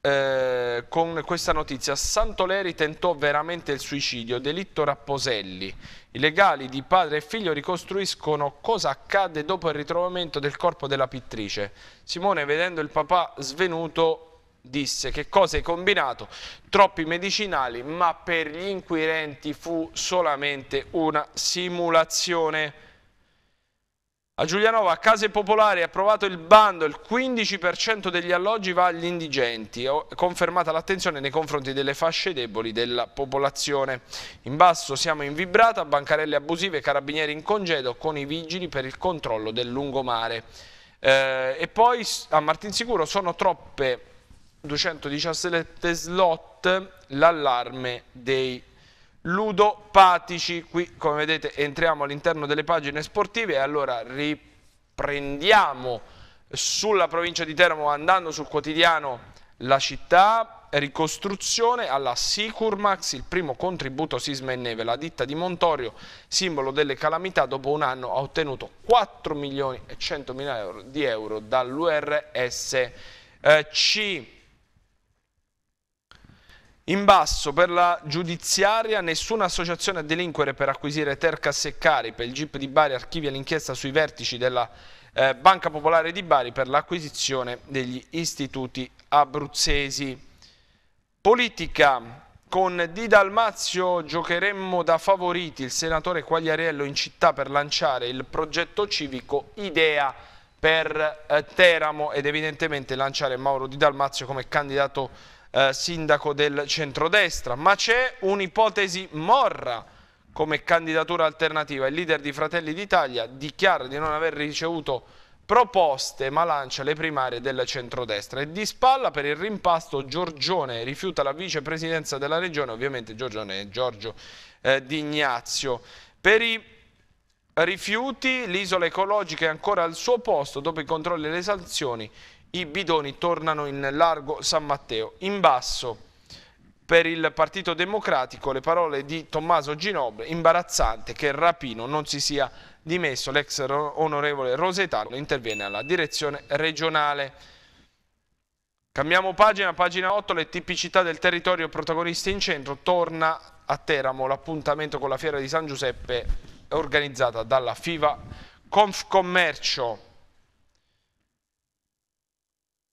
eh, con questa notizia. Santoleri tentò veramente il suicidio, delitto Rapposelli. I legali di padre e figlio ricostruiscono cosa accadde dopo il ritrovamento del corpo della pittrice. Simone, vedendo il papà svenuto, disse che cosa hai combinato? Troppi medicinali, ma per gli inquirenti fu solamente una simulazione. A Giulianova, Case Popolari, approvato il bando, il 15% degli alloggi va agli indigenti, confermata l'attenzione nei confronti delle fasce deboli della popolazione. In basso siamo in vibrata, bancarelle abusive, carabinieri in congedo con i vigili per il controllo del lungomare. Eh, e poi a Martinsicuro sono troppe 217 slot l'allarme dei ludopatici. Qui, come vedete, entriamo all'interno delle pagine sportive e allora riprendiamo sulla provincia di Teramo andando sul quotidiano La città, ricostruzione alla Sicurmax, il primo contributo sisma e neve. La ditta di Montorio, simbolo delle calamità, dopo un anno ha ottenuto 4 milioni e 100 mila euro di euro dall'URSC. In basso, per la giudiziaria, nessuna associazione a delinquere per acquisire Tercas e Cari. Per il GIP di Bari archivia l'inchiesta sui vertici della eh, Banca Popolare di Bari per l'acquisizione degli istituti abruzzesi. Politica. Con Di Dalmazio giocheremmo da favoriti il senatore Quagliarello in città per lanciare il progetto civico Idea per eh, Teramo ed evidentemente lanciare Mauro Di Dalmazio come candidato eh, sindaco del centrodestra, ma c'è un'ipotesi morra come candidatura alternativa. Il leader di Fratelli d'Italia dichiara di non aver ricevuto proposte ma lancia le primarie del centrodestra e di spalla per il rimpasto Giorgione rifiuta la vicepresidenza della regione, ovviamente Giorgione è Giorgio eh, Di Ignazio. Per i rifiuti, l'isola ecologica è ancora al suo posto dopo i controlli e le sanzioni i bidoni tornano in largo San Matteo. In basso per il Partito Democratico le parole di Tommaso Ginoble, imbarazzante che il Rapino non si sia dimesso, l'ex onorevole Rosetano interviene alla direzione regionale. Cambiamo pagina, pagina 8, le tipicità del territorio protagonisti in centro, torna a Teramo l'appuntamento con la Fiera di San Giuseppe organizzata dalla FIVA Confcommercio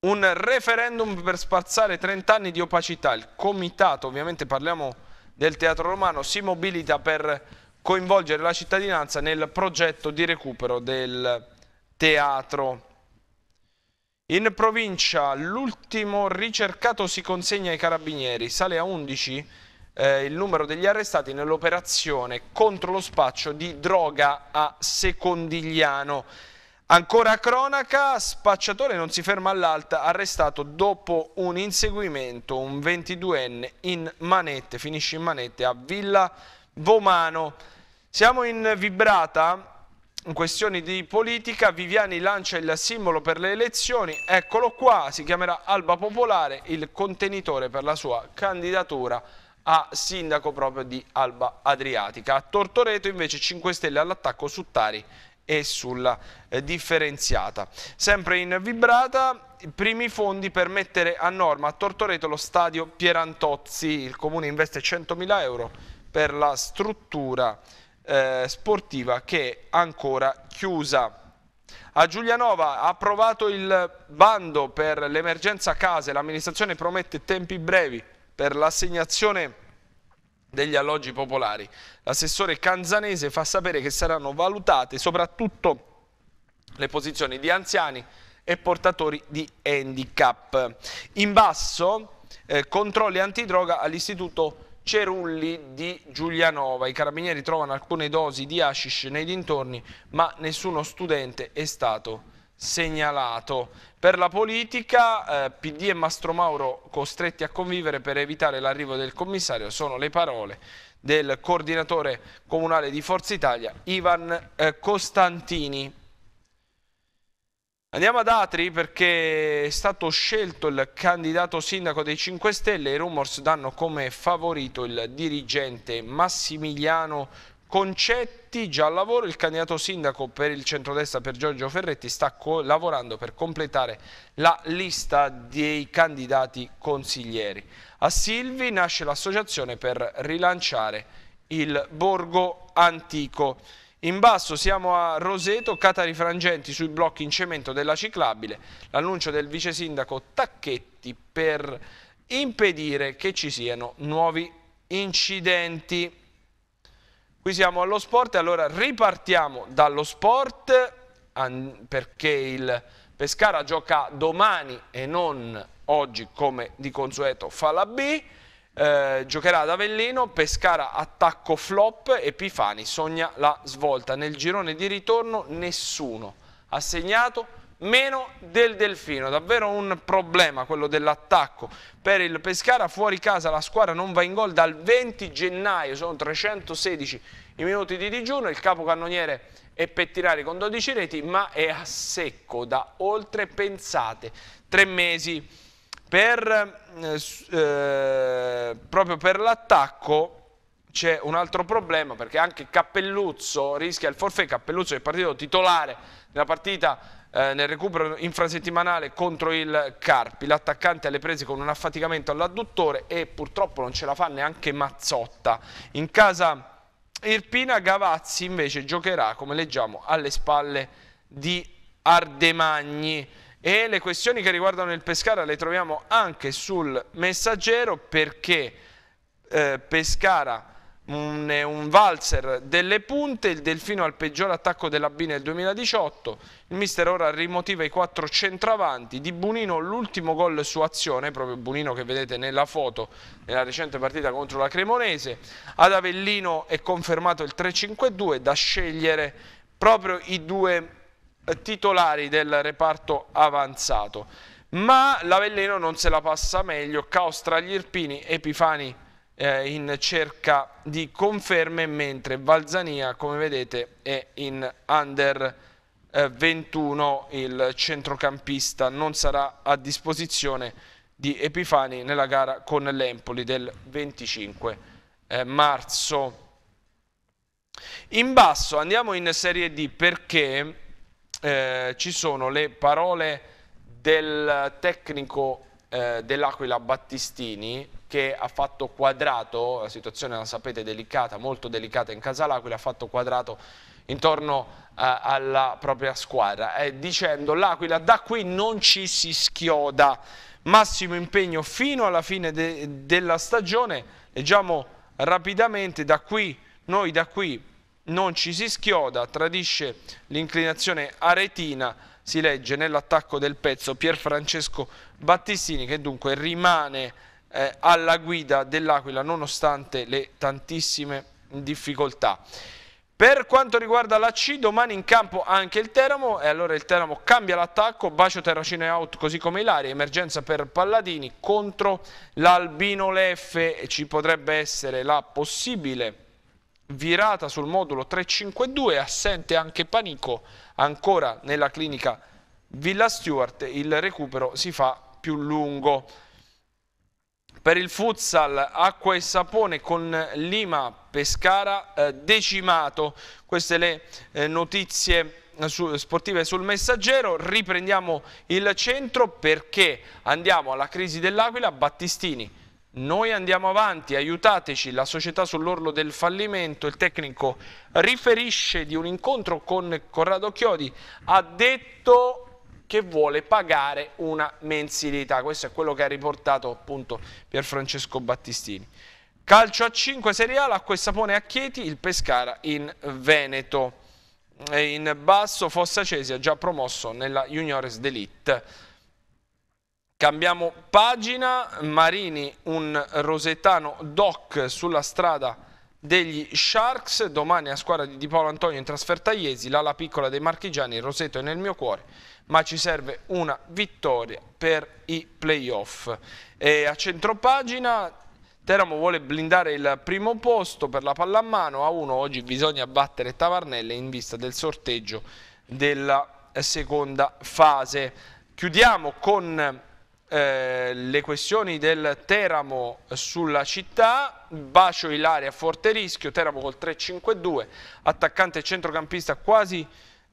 un referendum per spazzare 30 anni di opacità. Il comitato, ovviamente parliamo del teatro romano, si mobilita per coinvolgere la cittadinanza nel progetto di recupero del teatro. In provincia l'ultimo ricercato si consegna ai carabinieri, sale a 11 eh, il numero degli arrestati nell'operazione contro lo spaccio di droga a Secondigliano. Ancora cronaca, spacciatore non si ferma all'alta, arrestato dopo un inseguimento, un 22enne in manette, finisce in manette a Villa Vomano. Siamo in vibrata, in questioni di politica, Viviani lancia il simbolo per le elezioni, eccolo qua, si chiamerà Alba Popolare, il contenitore per la sua candidatura a sindaco proprio di Alba Adriatica. A Tortoreto invece 5 Stelle all'attacco su Tari e sulla eh, differenziata. Sempre in vibrata i primi fondi per mettere a norma a Tortoreto lo stadio Pierantozzi, il comune investe 100.000 euro per la struttura eh, sportiva che è ancora chiusa. A Giulianova ha approvato il bando per l'emergenza case, l'amministrazione promette tempi brevi per l'assegnazione degli alloggi popolari. L'assessore Canzanese fa sapere che saranno valutate soprattutto le posizioni di anziani e portatori di handicap. In basso eh, controlli antidroga all'istituto Cerulli di Giulianova. I carabinieri trovano alcune dosi di hashish nei dintorni, ma nessuno studente è stato segnalato. Per la politica, eh, PD e Mastro Mastromauro costretti a convivere per evitare l'arrivo del commissario, sono le parole del coordinatore comunale di Forza Italia, Ivan eh, Costantini. Andiamo ad Atri perché è stato scelto il candidato sindaco dei 5 Stelle i rumors danno come favorito il dirigente Massimiliano Concetti già al lavoro, il candidato sindaco per il centrodestra per Giorgio Ferretti sta lavorando per completare la lista dei candidati consiglieri. A Silvi nasce l'associazione per rilanciare il borgo antico. In basso siamo a Roseto, catari frangenti sui blocchi in cemento della ciclabile, l'annuncio del vice sindaco Tacchetti per impedire che ci siano nuovi incidenti. Qui siamo allo sport, allora ripartiamo dallo sport perché il Pescara gioca domani e non oggi come di consueto fa la B. Eh, giocherà ad Avellino, Pescara attacco flop e Pifani sogna la svolta. Nel girone di ritorno nessuno ha segnato meno del Delfino, davvero un problema quello dell'attacco per il Pescara, fuori casa la squadra non va in gol dal 20 gennaio, sono 316 i minuti di digiuno, il capocannoniere è Pettirari con 12 reti ma è a secco da oltre, pensate, tre mesi per, eh, eh, proprio per l'attacco c'è un altro problema perché anche Cappelluzzo rischia il forfè, Cappelluzzo è partito titolare nella partita eh, nel recupero infrasettimanale contro il Carpi, l'attaccante alle prese con un affaticamento all'adduttore e purtroppo non ce la fa neanche Mazzotta. In casa Irpina Gavazzi invece giocherà, come leggiamo, alle spalle di Ardemagni e le questioni che riguardano il Pescara le troviamo anche sul messaggero perché eh, Pescara un, un valzer delle punte, il Delfino al peggior attacco della B nel 2018, il mister ora rimotiva i quattro centravanti, di Bunino l'ultimo gol su azione, proprio Bunino che vedete nella foto nella recente partita contro la Cremonese, ad Avellino è confermato il 3-5-2 da scegliere proprio i due titolari del reparto avanzato. Ma l'Avellino non se la passa meglio, caos tra gli Irpini, Epifani eh, in cerca di conferme, mentre Valzania, come vedete, è in under eh, 21, il centrocampista non sarà a disposizione di Epifani nella gara con l'Empoli del 25 eh, marzo. In basso andiamo in Serie D perché eh, ci sono le parole del tecnico eh, dell'Aquila Battistini che ha fatto quadrato, la situazione la sapete delicata, molto delicata in Casa L'Aquila, ha fatto quadrato intorno eh, alla propria squadra, eh, dicendo l'Aquila da qui non ci si schioda, massimo impegno fino alla fine de della stagione, leggiamo rapidamente da qui, noi da qui non ci si schioda, tradisce l'inclinazione aretina, si legge nell'attacco del pezzo Pierfrancesco Battistini che dunque rimane eh, alla guida dell'Aquila nonostante le tantissime difficoltà. Per quanto riguarda la C, domani in campo anche il Teramo e allora il Teramo cambia l'attacco, Bacio Terracino e out così come Ilaria, emergenza per Palladini contro l'Albino Leffe, e ci potrebbe essere la possibile virata sul modulo 3-5-2, assente anche Panico, ancora nella clinica Villa Stewart, il recupero si fa più lungo per il futsal acqua e sapone con Lima Pescara eh, decimato. Queste le eh, notizie su, sportive sul messaggero, riprendiamo il centro perché andiamo alla crisi dell'Aquila, Battistini noi andiamo avanti, aiutateci, la società sull'orlo del fallimento, il tecnico riferisce di un incontro con Corrado Chiodi, ha detto che vuole pagare una mensilità. Questo è quello che ha riportato appunto Pier Francesco Battistini. Calcio a 5 Serie A, l'acqua a Chieti, il Pescara in Veneto. E in basso Fossa Cesi ha già promosso nella Juniores d'Elite. Cambiamo pagina, Marini un rosetano doc sulla strada degli Sharks, domani a squadra di Di Paolo Antonio in trasferta a Iesi, l'ala piccola dei marchigiani, il Roseto è nel mio cuore, ma ci serve una vittoria per i playoff. E a centropagina Teramo vuole blindare il primo posto per la pallamano, a uno oggi bisogna battere Tavarnelle in vista del sorteggio della seconda fase. Chiudiamo con eh, le questioni del Teramo sulla città, Bacio Ilaria forte rischio, Teramo col 3-5-2, attaccante e centrocampista quasi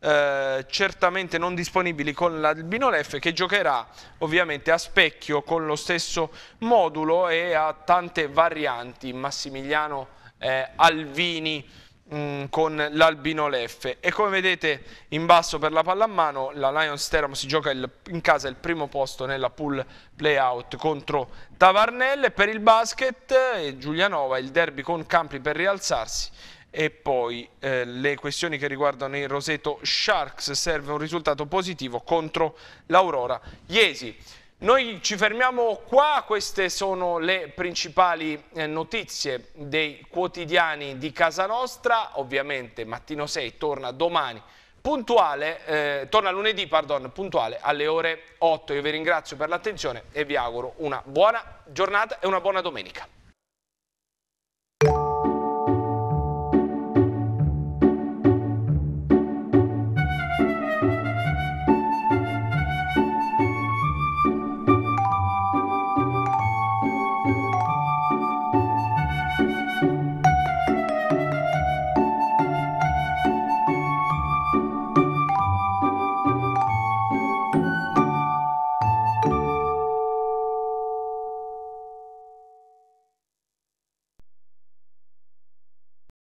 eh, certamente non disponibili con l'Albino Leff che giocherà ovviamente a specchio con lo stesso modulo e ha tante varianti, Massimiliano eh, Alvini Mm, con l'Albino Leffe e come vedete in basso per la pallamano la Lions Teramo si gioca il, in casa il primo posto nella pool playout contro Tavarnelle per il basket e eh, Giulianova il derby con Campi per rialzarsi e poi eh, le questioni che riguardano il Roseto Sharks serve un risultato positivo contro l'Aurora Iesi. Noi ci fermiamo qua, queste sono le principali eh, notizie dei quotidiani di casa nostra, ovviamente Mattino 6 torna domani puntuale, eh, torna lunedì pardon, puntuale alle ore 8. Io vi ringrazio per l'attenzione e vi auguro una buona giornata e una buona domenica.